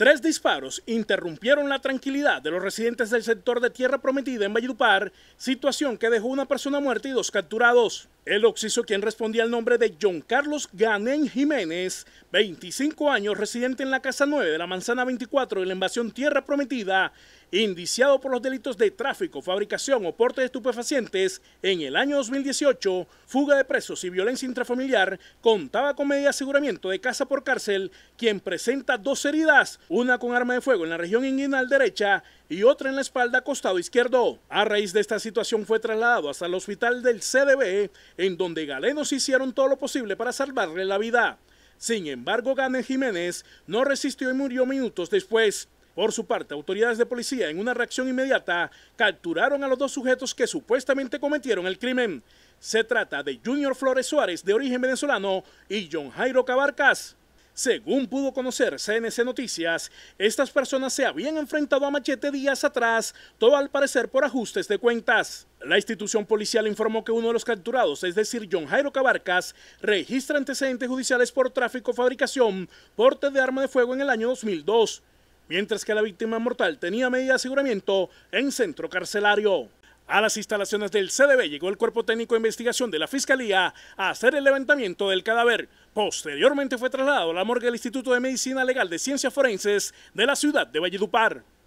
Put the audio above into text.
Tres disparos interrumpieron la tranquilidad de los residentes del sector de Tierra Prometida en Valledupar, situación que dejó una persona muerta y dos capturados. El occiso, quien respondía al nombre de John Carlos Ganen Jiménez, 25 años, residente en la Casa 9 de la Manzana 24 de la invasión Tierra Prometida, indiciado por los delitos de tráfico, fabricación o porte de estupefacientes en el año 2018, fuga de presos y violencia intrafamiliar, contaba con medida de aseguramiento de casa por cárcel, quien presenta dos heridas, una con arma de fuego en la región inguinal derecha y otra en la espalda costado izquierdo. A raíz de esta situación fue trasladado hasta el hospital del CDB en donde galenos hicieron todo lo posible para salvarle la vida. Sin embargo, Ganes Jiménez no resistió y murió minutos después. Por su parte, autoridades de policía en una reacción inmediata capturaron a los dos sujetos que supuestamente cometieron el crimen. Se trata de Junior Flores Suárez, de origen venezolano, y John Jairo Cabarcas, según pudo conocer CNC Noticias, estas personas se habían enfrentado a Machete días atrás, todo al parecer por ajustes de cuentas. La institución policial informó que uno de los capturados, es decir, John Jairo Cabarcas, registra antecedentes judiciales por tráfico, fabricación, porte de arma de fuego en el año 2002, mientras que la víctima mortal tenía medida de aseguramiento en centro carcelario. A las instalaciones del CDB llegó el cuerpo técnico de investigación de la Fiscalía a hacer el levantamiento del cadáver. Posteriormente fue trasladado a la morgue del Instituto de Medicina Legal de Ciencias Forenses de la ciudad de Valledupar.